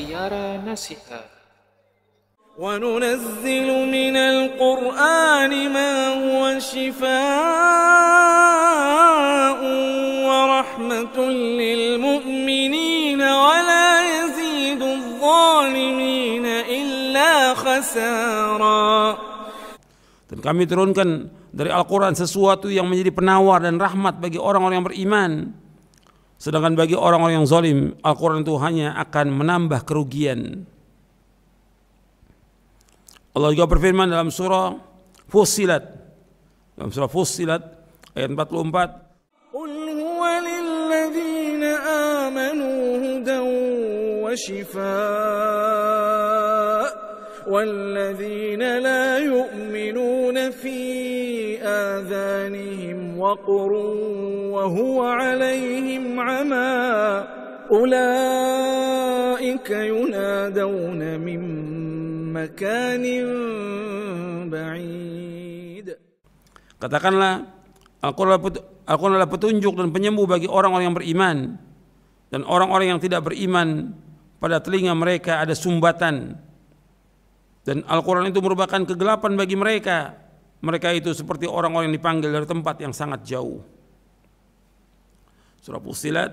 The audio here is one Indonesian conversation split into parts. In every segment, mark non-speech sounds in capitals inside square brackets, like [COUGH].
الخيار نسها وننزل من القرآن ما هو شفاء ورحمة للمؤمنين ولا يزيد الظالمين إلا خسارا Dan kami turunkan dari Al-Quran sesuatu yang menjadi penawar dan rahmat bagi orang-orang yang beriman. Sedangkan bagi orang-orang yang zalim, Al-Quran itu hanya akan menambah kerugian. Allah juga berfirman dalam surah Fussilat. Dalam surah Fussilat ayat 44. Qul huwa amanu hudan wa آذانهم وقر وهو عليهم عمى أولئك ينادون من مكان بعيد Katakanlah, aku adalah, aku adalah petunjuk dan penyembuh bagi orang-orang yang beriman. Dan orang-orang yang tidak beriman, pada telinga mereka ada sumbatan. Dan Al-Quran itu merupakan kegelapan bagi mereka. Mereka itu seperti orang-orang yang dipanggil dari tempat yang sangat jauh. Surah Fusilat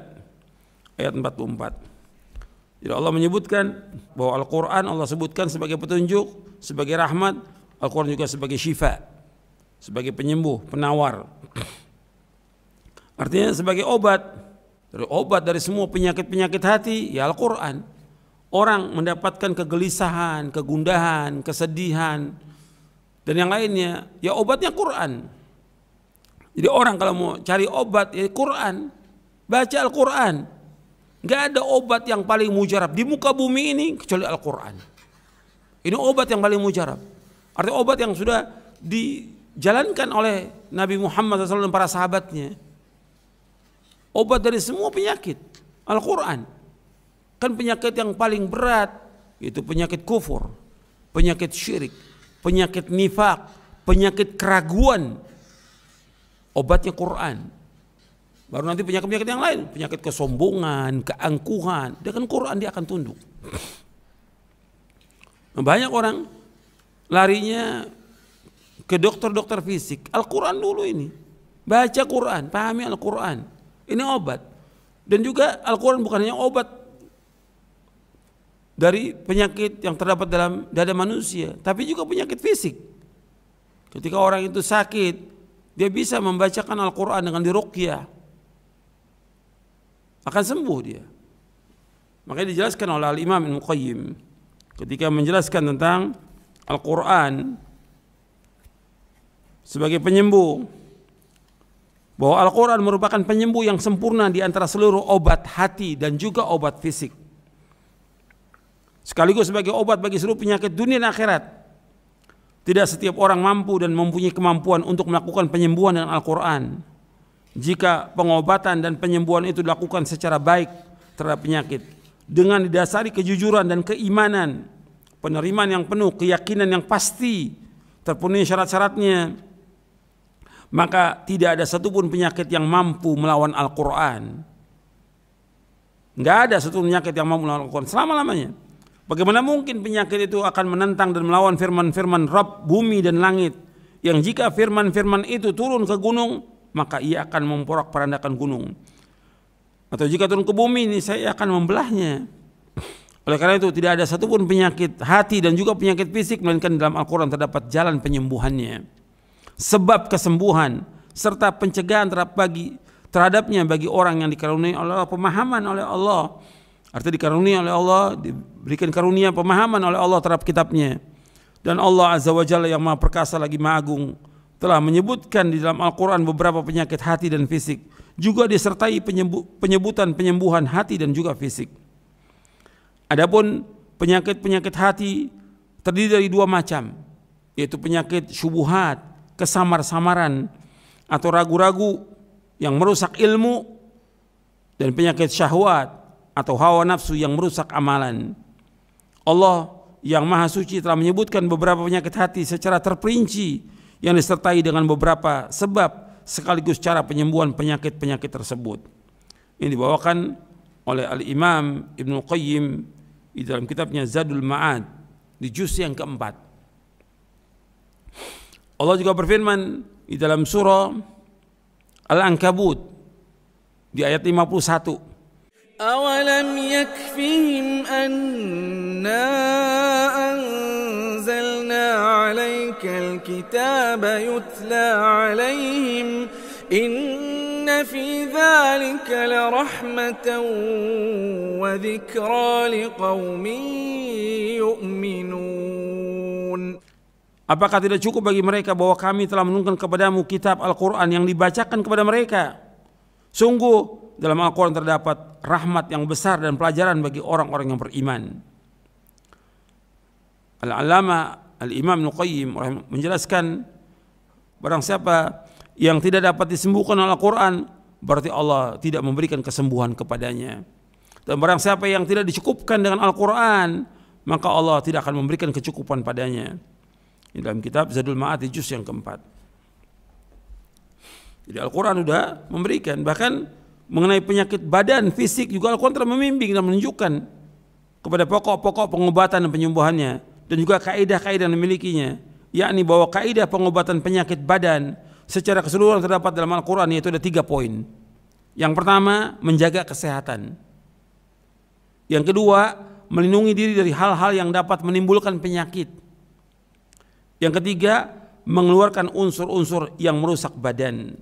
ayat 44. Jadi Allah menyebutkan bahwa Al-Quran Allah sebutkan sebagai petunjuk, sebagai rahmat, Al-Quran juga sebagai syifa, sebagai penyembuh, penawar. Artinya sebagai obat, dari obat dari semua penyakit-penyakit hati, ya Al-Quran. Orang mendapatkan kegelisahan, kegundahan, kesedihan, dan yang lainnya ya obatnya Quran jadi orang kalau mau cari obat ya Quran baca Al-Quran nggak ada obat yang paling mujarab di muka bumi ini kecuali Al-Quran ini obat yang paling mujarab Arti obat yang sudah dijalankan oleh Nabi Muhammad SAW dan para sahabatnya obat dari semua penyakit Al-Quran kan penyakit yang paling berat itu penyakit kufur penyakit syirik penyakit nifak, penyakit keraguan. Obatnya Quran. Baru nanti penyakit-penyakit yang lain, penyakit kesombongan, keangkuhan, dengan Quran dia akan tunduk. Nah, banyak orang larinya ke dokter-dokter fisik. Al-Quran dulu ini. Baca Quran, pahami Al-Quran. Ini obat. Dan juga Al-Quran bukan hanya obat dari penyakit yang terdapat dalam dada manusia, tapi juga penyakit fisik. Ketika orang itu sakit, dia bisa membacakan Al-Quran dengan diruqyah. Akan sembuh dia. Makanya dijelaskan oleh Al-Imam Al-Muqayyim ketika menjelaskan tentang Al-Quran sebagai penyembuh bahwa Al-Quran merupakan penyembuh yang sempurna di antara seluruh obat hati dan juga obat fisik sekaligus sebagai obat bagi seluruh penyakit dunia dan akhirat. Tidak setiap orang mampu dan mempunyai kemampuan untuk melakukan penyembuhan dengan Al-Quran. Jika pengobatan dan penyembuhan itu dilakukan secara baik terhadap penyakit. Dengan didasari kejujuran dan keimanan. Penerimaan yang penuh, keyakinan yang pasti. Terpenuhi syarat-syaratnya. Maka tidak ada satupun penyakit yang mampu melawan Al-Quran. Tidak ada satu penyakit yang mampu melawan Al-Quran selama-lamanya. Bagaimana mungkin penyakit itu akan menentang dan melawan firman-firman Rob bumi dan langit yang jika firman-firman itu turun ke gunung maka ia akan memporak-perandakan gunung. Atau jika turun ke bumi ini saya akan membelahnya. Oleh karena itu tidak ada satupun penyakit hati dan juga penyakit fisik melainkan dalam Al-Qur'an terdapat jalan penyembuhannya. Sebab kesembuhan serta pencegahan terhadap bagi terhadapnya bagi orang yang dikaruniai oleh Allah, pemahaman oleh Allah Artinya dikarunia oleh Allah, diberikan karunia pemahaman oleh Allah terhadap kitabnya. Dan Allah Azza wa Jalla yang maha perkasa lagi maha agung telah menyebutkan di dalam Al-Quran beberapa penyakit hati dan fisik. Juga disertai penyebutan penyembuhan hati dan juga fisik. Adapun penyakit-penyakit hati terdiri dari dua macam. Yaitu penyakit syubuhat, kesamar-samaran, atau ragu-ragu yang merusak ilmu dan penyakit syahwat atau hawa nafsu yang merusak amalan. Allah yang Maha Suci telah menyebutkan beberapa penyakit hati secara terperinci yang disertai dengan beberapa sebab sekaligus cara penyembuhan penyakit-penyakit tersebut. Ini dibawakan oleh Al-Imam Ibn Qayyim di dalam kitabnya Zadul Ma'ad di juz yang keempat. Allah juga berfirman di dalam surah Al-Ankabut di ayat 51. أولم يكفهم أنا أنزلنا عليك الكتاب يتلى عليهم إن في ذلك لرحمة وذكرى لقوم يؤمنون Apakah tidak cukup bagi mereka bahwa kami telah menunjukkan kepadamu kitab Al-Quran yang dibacakan kepada mereka? Sungguh dalam Al-Quran terdapat rahmat yang besar dan pelajaran bagi orang-orang yang beriman. Al-Alama Al-Imam Nuqayyim menjelaskan barang siapa yang tidak dapat disembuhkan oleh Al-Quran berarti Allah tidak memberikan kesembuhan kepadanya. Dan barang siapa yang tidak dicukupkan dengan Al-Quran maka Allah tidak akan memberikan kecukupan padanya. Ini dalam kitab Zadul Ma'ati juz yang keempat. Jadi Al-Quran sudah memberikan bahkan mengenai penyakit badan, fisik juga Al-Quran telah membimbing dan menunjukkan kepada pokok-pokok pengobatan dan penyembuhannya dan juga kaidah-kaidah yang memilikinya yakni bahwa kaidah pengobatan penyakit badan secara keseluruhan terdapat dalam Al-Quran yaitu ada tiga poin yang pertama menjaga kesehatan yang kedua melindungi diri dari hal-hal yang dapat menimbulkan penyakit yang ketiga mengeluarkan unsur-unsur yang merusak badan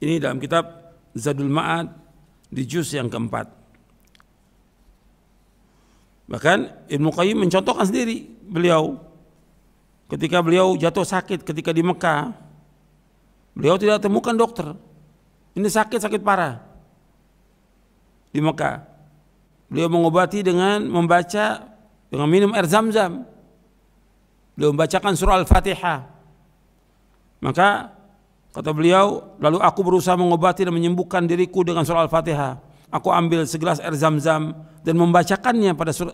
ini dalam kitab Zadul Ma'ad di juz yang keempat. Bahkan Ibnu Qayyim mencontohkan sendiri beliau ketika beliau jatuh sakit ketika di Mekah. Beliau tidak temukan dokter. Ini sakit sakit parah. Di Mekah. Beliau mengobati dengan membaca dengan minum air Zam-Zam. Beliau membacakan surah Al-Fatihah. Maka Kata beliau, lalu aku berusaha mengobati dan menyembuhkan diriku dengan surah Al-Fatihah. Aku ambil segelas air zam-zam dan membacakannya pada surah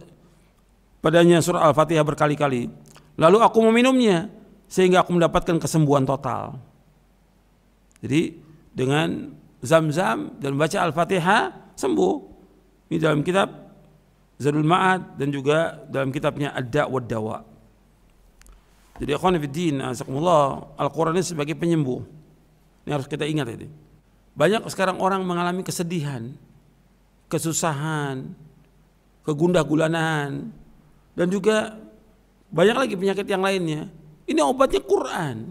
padanya surah Al-Fatihah berkali-kali. Lalu aku meminumnya sehingga aku mendapatkan kesembuhan total. Jadi dengan zam-zam dan baca Al-Fatihah sembuh. Ini dalam kitab Zadul Ma'ad dan juga dalam kitabnya Ad-Da' wa Dawa. Jadi akhwan Al-Quran ini sebagai penyembuh. Ini harus kita ingat ini. Banyak sekarang orang mengalami kesedihan, kesusahan, kegundah gulanaan, dan juga banyak lagi penyakit yang lainnya. Ini obatnya Quran.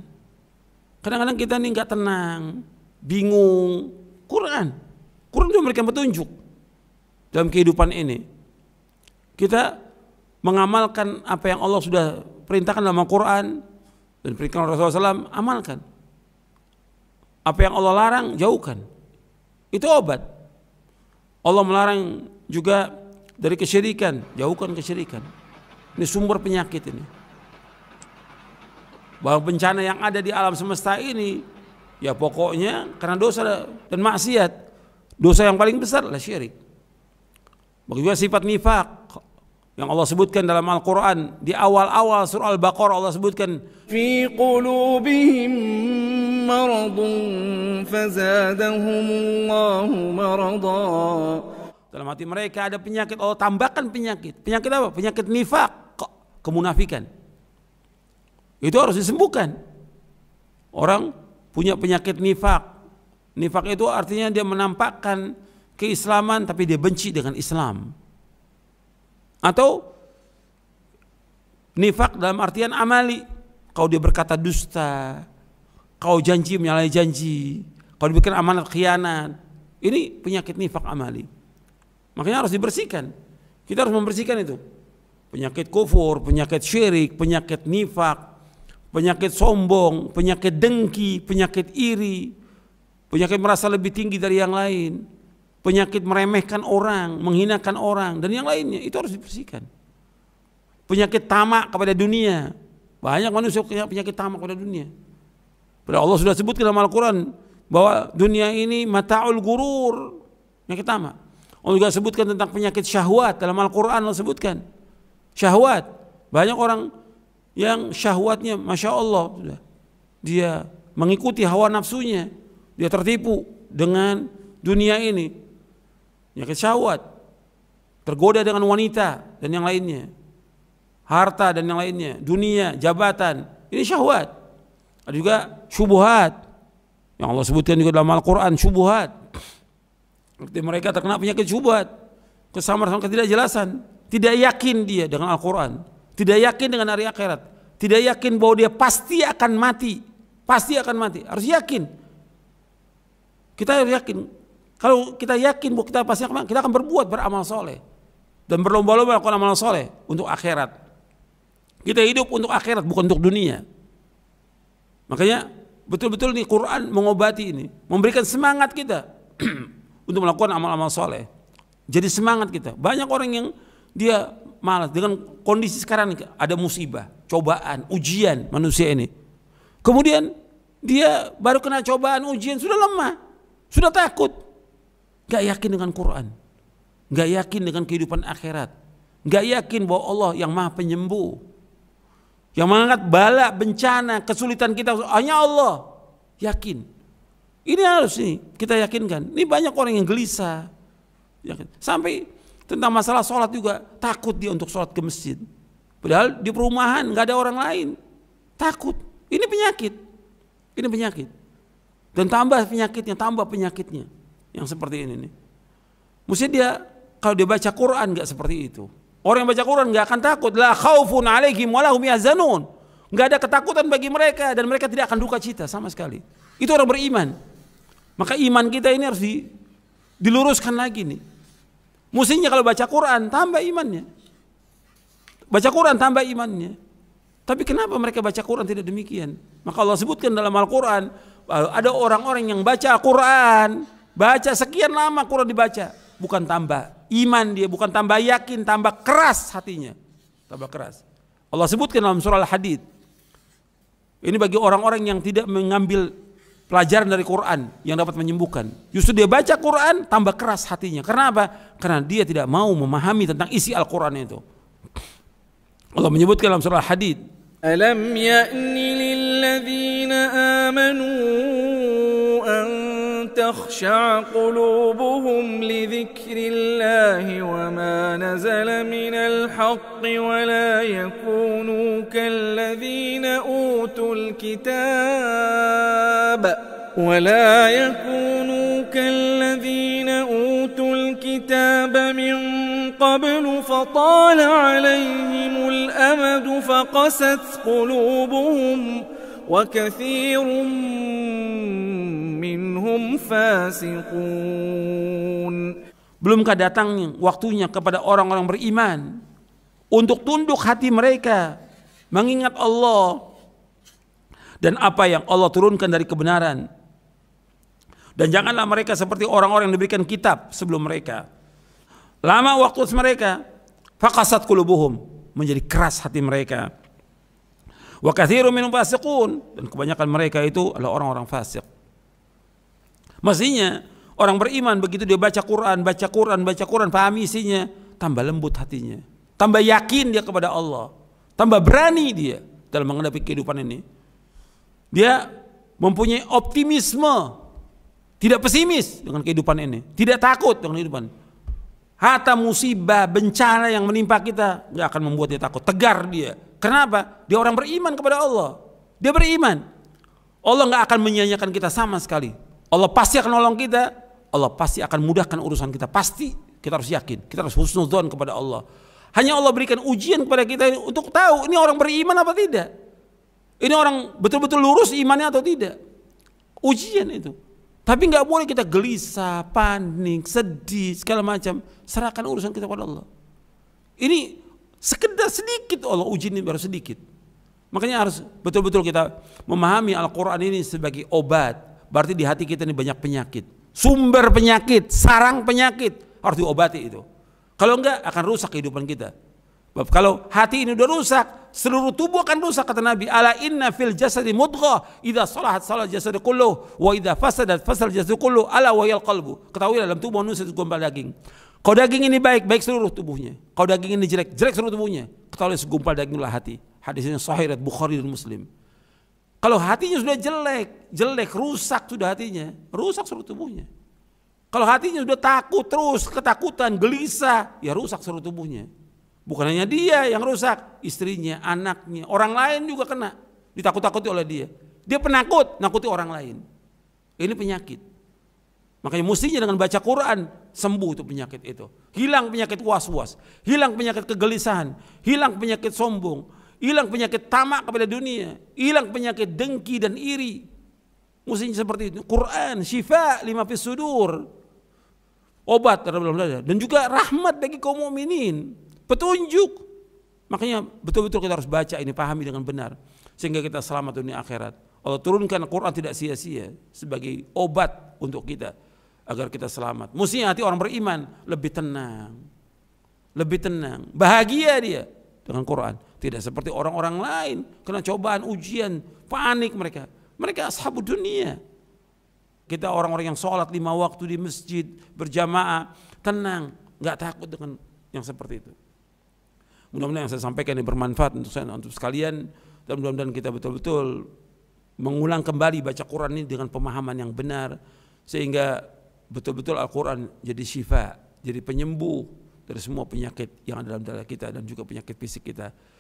Kadang-kadang kita ini nggak tenang, bingung. Quran, Quran itu memberikan petunjuk dalam kehidupan ini. Kita mengamalkan apa yang Allah sudah perintahkan dalam Al-Quran dan perintahkan Rasulullah SAW, amalkan. Apa yang Allah larang jauhkan. Itu obat. Allah melarang juga dari kesyirikan, jauhkan kesyirikan. Ini sumber penyakit ini. Bahwa bencana yang ada di alam semesta ini ya pokoknya karena dosa dan maksiat. Dosa yang paling besar adalah syirik. Bagi juga sifat nifak yang Allah sebutkan dalam Al-Qur'an di awal-awal surah Al-Baqarah Allah sebutkan مرض فزادهم الله مرضا dalam hati mereka ada penyakit Allah tambahkan penyakit penyakit apa penyakit nifak kemunafikan itu harus disembuhkan orang punya penyakit nifak nifak itu artinya dia menampakkan keislaman tapi dia benci dengan Islam atau nifak dalam artian amali kalau dia berkata dusta Kau janji menyalahi janji. Kau dibikin amanat khianat. Ini penyakit nifak amali. Makanya harus dibersihkan. Kita harus membersihkan itu. Penyakit kufur, penyakit syirik, penyakit nifak, penyakit sombong, penyakit dengki, penyakit iri, penyakit merasa lebih tinggi dari yang lain, penyakit meremehkan orang, menghinakan orang, dan yang lainnya. Itu harus dibersihkan. Penyakit tamak kepada dunia. Banyak manusia punya penyakit tamak kepada dunia. Padahal Allah sudah sebut dalam Al-Quran bahwa dunia ini mata'ul gurur yang pertama. Allah juga sebutkan tentang penyakit syahwat dalam Al-Quran Allah sebutkan. Syahwat. Banyak orang yang syahwatnya Masya Allah sudah. Dia mengikuti hawa nafsunya. Dia tertipu dengan dunia ini. Penyakit syahwat. Tergoda dengan wanita dan yang lainnya. Harta dan yang lainnya. Dunia, jabatan. Ini syahwat. Ada juga syubhat yang Allah sebutkan juga dalam Al-Quran syubhat Berarti mereka terkena penyakit syubhat kesamaran, ketidakjelasan tidak yakin dia dengan Al-Quran tidak yakin dengan hari akhirat tidak yakin bahwa dia pasti akan mati pasti akan mati harus yakin kita harus yakin kalau kita yakin bahwa kita pasti akan mati, kita akan berbuat beramal soleh dan berlomba-lomba melakukan amal soleh untuk akhirat kita hidup untuk akhirat bukan untuk dunia makanya betul-betul nih Quran mengobati ini, memberikan semangat kita [CLEARS THROAT] untuk melakukan amal-amal soleh. Jadi semangat kita. Banyak orang yang dia malas dengan kondisi sekarang ada musibah, cobaan, ujian manusia ini. Kemudian dia baru kena cobaan, ujian sudah lemah, sudah takut, nggak yakin dengan Quran, nggak yakin dengan kehidupan akhirat, nggak yakin bahwa Allah yang maha penyembuh, yang mengangkat bala, bencana, kesulitan kita hanya Allah. Yakin. Ini harus nih kita yakinkan. Ini banyak orang yang gelisah. Yakin. Sampai tentang masalah sholat juga takut dia untuk sholat ke masjid. Padahal di perumahan nggak ada orang lain. Takut. Ini penyakit. Ini penyakit. Dan tambah penyakitnya, tambah penyakitnya. Yang seperti ini nih. Mesti dia kalau dia baca Quran nggak seperti itu. Orang yang baca Quran nggak akan takut. La khaufun alaihim walahum yazanun. Nggak ada ketakutan bagi mereka dan mereka tidak akan duka cita sama sekali. Itu orang beriman. Maka iman kita ini harus diluruskan lagi nih. Mestinya kalau baca Quran tambah imannya. Baca Quran tambah imannya. Tapi kenapa mereka baca Quran tidak demikian? Maka Allah sebutkan dalam Al-Quran ada orang-orang yang baca Quran, baca sekian lama Quran dibaca, bukan tambah iman dia, bukan tambah yakin, tambah keras hatinya. Tambah keras. Allah sebutkan dalam surah Al-Hadid. Ini bagi orang-orang yang tidak mengambil pelajaran dari Quran yang dapat menyembuhkan. Justru dia baca Quran tambah keras hatinya. Karena apa? Karena dia tidak mau memahami tentang isi Al-Quran itu. Allah menyebutkan dalam surah Al-Hadid. Alam ya'ni amanu تخشع قلوبهم لذكر الله وما نزل من الحق ولا يكونوا كالذين أوتوا الكتاب ولا يكونوا كالذين أوتوا الكتاب من قبل فطال عليهم الأمد فقست قلوبهم ۖ وكثير minhum Belumkah datang waktunya kepada orang-orang beriman untuk tunduk hati mereka mengingat Allah dan apa yang Allah turunkan dari kebenaran. Dan janganlah mereka seperti orang-orang yang diberikan kitab sebelum mereka. Lama waktu mereka, fakasat kulubuhum menjadi keras hati mereka. Wa kathirun minum fasiqun. Dan kebanyakan mereka itu adalah orang-orang fasik. Mestinya orang beriman begitu dia baca Quran, baca Quran, baca Quran, pahami isinya, tambah lembut hatinya. Tambah yakin dia kepada Allah. Tambah berani dia dalam menghadapi kehidupan ini. Dia mempunyai optimisme, tidak pesimis dengan kehidupan ini, tidak takut dengan kehidupan. Hata musibah, bencana yang menimpa kita nggak akan membuat dia takut, tegar dia, Kenapa? Dia orang beriman kepada Allah. Dia beriman. Allah nggak akan menyia-nyiakan kita sama sekali. Allah pasti akan nolong kita. Allah pasti akan mudahkan urusan kita. Pasti kita harus yakin. Kita harus husnuzon kepada Allah. Hanya Allah berikan ujian kepada kita untuk tahu ini orang beriman apa tidak. Ini orang betul-betul lurus imannya atau tidak. Ujian itu. Tapi nggak boleh kita gelisah, panik, sedih, segala macam. Serahkan urusan kita kepada Allah. Ini Sekedar sedikit Allah uji ini baru sedikit. Makanya harus betul-betul kita memahami Al-Quran ini sebagai obat. Berarti di hati kita ini banyak penyakit. Sumber penyakit, sarang penyakit. Harus diobati itu. Kalau enggak akan rusak kehidupan kita. kalau hati ini udah rusak, seluruh tubuh akan rusak kata Nabi. Ala inna fil jasadi mudghah, idza salahat salat jasadu kullu wa idza fasadat fasal jasadu kullu ala wa yal qalbu. Ketahuilah dalam tubuh manusia itu gombal daging. Kau daging ini baik, baik seluruh tubuhnya. Kau daging ini jelek, jelek seluruh tubuhnya. Ketahuilah segumpal daginglah hati. Hadisnya sahih Bukhari dan Muslim. Kalau hatinya sudah jelek, jelek, rusak sudah hatinya, rusak seluruh tubuhnya. Kalau hatinya sudah takut terus, ketakutan, gelisah, ya rusak seluruh tubuhnya. Bukan hanya dia yang rusak, istrinya, anaknya, orang lain juga kena. Ditakut-takuti oleh dia. Dia penakut, nakuti orang lain. Ini penyakit. Makanya mestinya dengan baca Quran, sembuh itu penyakit itu. Hilang penyakit was-was, hilang penyakit kegelisahan, hilang penyakit sombong, hilang penyakit tamak kepada dunia, hilang penyakit dengki dan iri. Musinya seperti itu. Quran, syifa lima fis sudur. Obat dan juga rahmat bagi kaum mukminin, petunjuk. Makanya betul-betul kita harus baca ini, pahami dengan benar sehingga kita selamat dunia akhirat. Allah turunkan Quran tidak sia-sia sebagai obat untuk kita agar kita selamat. Mestinya hati orang beriman lebih tenang. Lebih tenang, bahagia dia dengan Quran. Tidak seperti orang-orang lain kena cobaan, ujian, panik mereka. Mereka ashabu dunia. Kita orang-orang yang sholat lima waktu di masjid berjamaah tenang, nggak takut dengan yang seperti itu. Mudah-mudahan yang saya sampaikan ini bermanfaat untuk saya, untuk sekalian dan mudah-mudahan kita betul-betul mengulang kembali baca Quran ini dengan pemahaman yang benar sehingga betul-betul Al-Quran jadi syifa, jadi penyembuh dari semua penyakit yang ada dalam darah kita dan juga penyakit fisik kita.